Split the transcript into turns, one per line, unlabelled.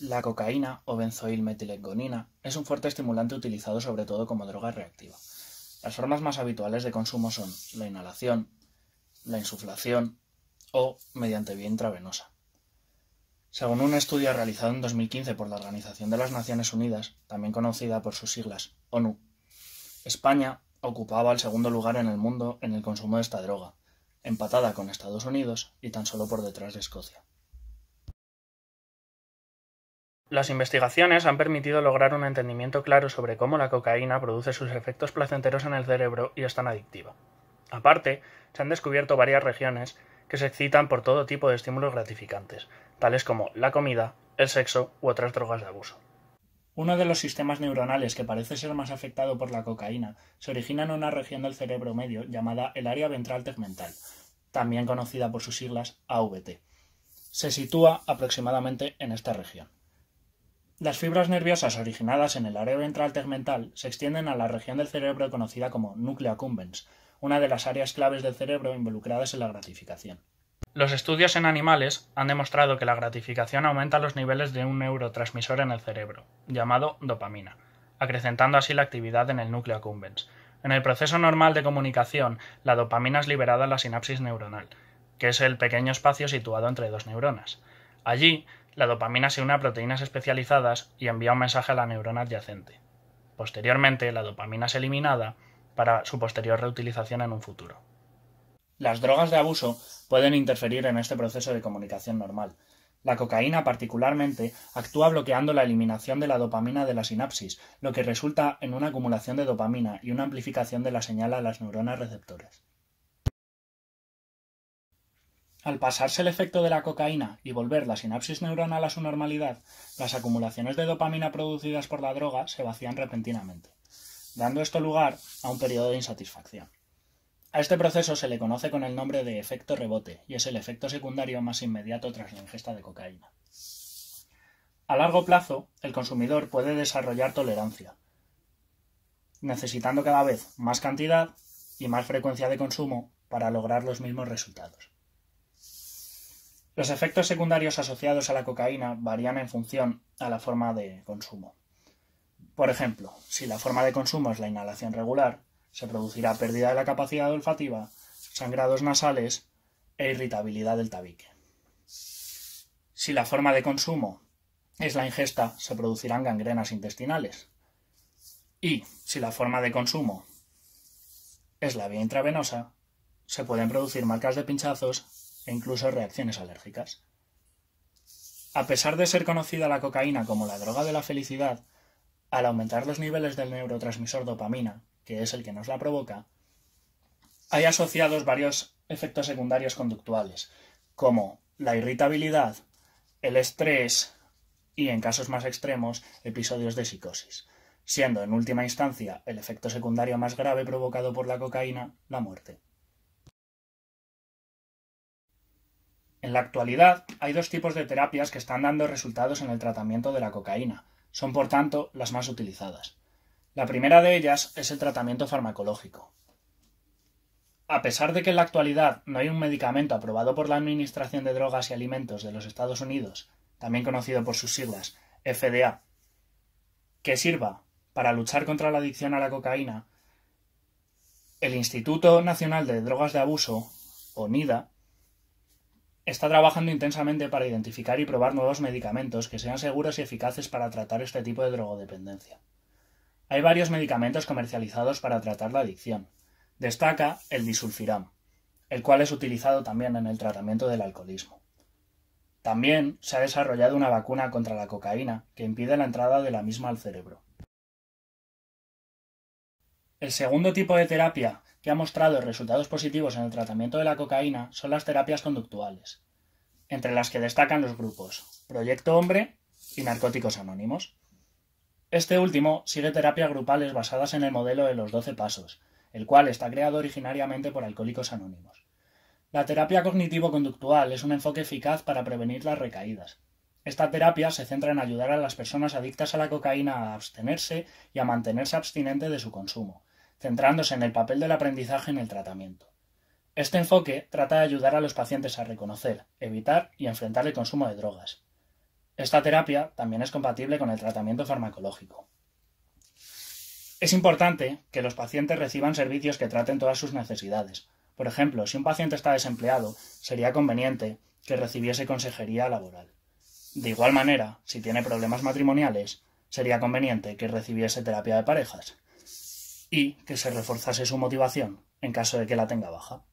La cocaína o benzoilmetilengonina es un fuerte estimulante utilizado sobre todo como droga reactiva. Las formas más habituales de consumo son la inhalación, la insuflación o mediante vía intravenosa. Según un estudio realizado en 2015 por la Organización de las Naciones Unidas, también conocida por sus siglas ONU, España ocupaba el segundo lugar en el mundo en el consumo de esta droga, empatada con Estados Unidos y tan solo por detrás de Escocia. Las investigaciones han permitido lograr un entendimiento claro sobre cómo la cocaína produce sus efectos placenteros en el cerebro y es tan adictiva. Aparte, se han descubierto varias regiones que se excitan por todo tipo de estímulos gratificantes, tales como la comida, el sexo u otras drogas de abuso. Uno de los sistemas neuronales que parece ser más afectado por la cocaína se origina en una región del cerebro medio llamada el área ventral tegmental, también conocida por sus siglas AVT. Se sitúa aproximadamente en esta región. Las fibras nerviosas originadas en el área ventral tegmental se extienden a la región del cerebro conocida como núcleo accumbens, una de las áreas claves del cerebro involucradas en la gratificación. Los estudios en animales han demostrado que la gratificación aumenta los niveles de un neurotransmisor en el cerebro, llamado dopamina, acrecentando así la actividad en el núcleo accumbens. En el proceso normal de comunicación, la dopamina es liberada en la sinapsis neuronal, que es el pequeño espacio situado entre dos neuronas. Allí, la dopamina se une a proteínas especializadas y envía un mensaje a la neurona adyacente. Posteriormente, la dopamina es eliminada para su posterior reutilización en un futuro. Las drogas de abuso pueden interferir en este proceso de comunicación normal. La cocaína particularmente actúa bloqueando la eliminación de la dopamina de la sinapsis, lo que resulta en una acumulación de dopamina y una amplificación de la señal a las neuronas receptoras. Al pasarse el efecto de la cocaína y volver la sinapsis neuronal a su normalidad, las acumulaciones de dopamina producidas por la droga se vacían repentinamente, dando esto lugar a un periodo de insatisfacción. A este proceso se le conoce con el nombre de efecto rebote y es el efecto secundario más inmediato tras la ingesta de cocaína. A largo plazo, el consumidor puede desarrollar tolerancia, necesitando cada vez más cantidad y más frecuencia de consumo para lograr los mismos resultados. Los efectos secundarios asociados a la cocaína varían en función a la forma de consumo. Por ejemplo, si la forma de consumo es la inhalación regular, se producirá pérdida de la capacidad olfativa, sangrados nasales e irritabilidad del tabique. Si la forma de consumo es la ingesta, se producirán gangrenas intestinales. Y si la forma de consumo es la vía intravenosa, se pueden producir marcas de pinchazos e incluso reacciones alérgicas. A pesar de ser conocida la cocaína como la droga de la felicidad, al aumentar los niveles del neurotransmisor dopamina, que es el que nos la provoca, hay asociados varios efectos secundarios conductuales, como la irritabilidad, el estrés y, en casos más extremos, episodios de psicosis, siendo en última instancia el efecto secundario más grave provocado por la cocaína la muerte. En la actualidad hay dos tipos de terapias que están dando resultados en el tratamiento de la cocaína. Son, por tanto, las más utilizadas. La primera de ellas es el tratamiento farmacológico. A pesar de que en la actualidad no hay un medicamento aprobado por la Administración de Drogas y Alimentos de los Estados Unidos, también conocido por sus siglas FDA, que sirva para luchar contra la adicción a la cocaína, el Instituto Nacional de Drogas de Abuso, o NIDA, está trabajando intensamente para identificar y probar nuevos medicamentos que sean seguros y eficaces para tratar este tipo de drogodependencia. Hay varios medicamentos comercializados para tratar la adicción. Destaca el disulfiram, el cual es utilizado también en el tratamiento del alcoholismo. También se ha desarrollado una vacuna contra la cocaína que impide la entrada de la misma al cerebro. El segundo tipo de terapia que ha mostrado resultados positivos en el tratamiento de la cocaína son las terapias conductuales, entre las que destacan los grupos Proyecto Hombre y Narcóticos Anónimos. Este último sigue terapias grupales basadas en el modelo de los 12 pasos, el cual está creado originariamente por Alcohólicos Anónimos. La terapia cognitivo-conductual es un enfoque eficaz para prevenir las recaídas. Esta terapia se centra en ayudar a las personas adictas a la cocaína a abstenerse y a mantenerse abstinente de su consumo, centrándose en el papel del aprendizaje en el tratamiento. Este enfoque trata de ayudar a los pacientes a reconocer, evitar y enfrentar el consumo de drogas. Esta terapia también es compatible con el tratamiento farmacológico. Es importante que los pacientes reciban servicios que traten todas sus necesidades. Por ejemplo, si un paciente está desempleado, sería conveniente que recibiese consejería laboral. De igual manera, si tiene problemas matrimoniales, sería conveniente que recibiese terapia de parejas y que se reforzase su motivación en caso de que la tenga baja.